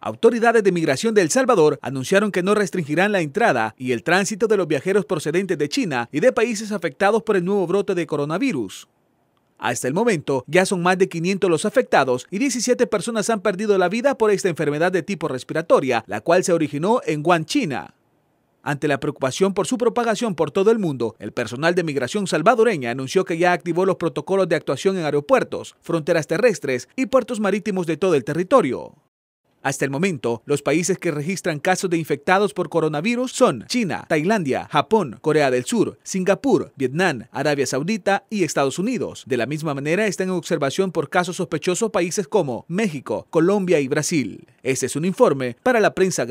Autoridades de migración de El Salvador anunciaron que no restringirán la entrada y el tránsito de los viajeros procedentes de China y de países afectados por el nuevo brote de coronavirus. Hasta el momento, ya son más de 500 los afectados y 17 personas han perdido la vida por esta enfermedad de tipo respiratoria, la cual se originó en Wuhan, China. Ante la preocupación por su propagación por todo el mundo, el personal de migración salvadoreña anunció que ya activó los protocolos de actuación en aeropuertos, fronteras terrestres y puertos marítimos de todo el territorio. Hasta el momento, los países que registran casos de infectados por coronavirus son China, Tailandia, Japón, Corea del Sur, Singapur, Vietnam, Arabia Saudita y Estados Unidos. De la misma manera, están en observación por casos sospechosos países como México, Colombia y Brasil. Este es un informe para la prensa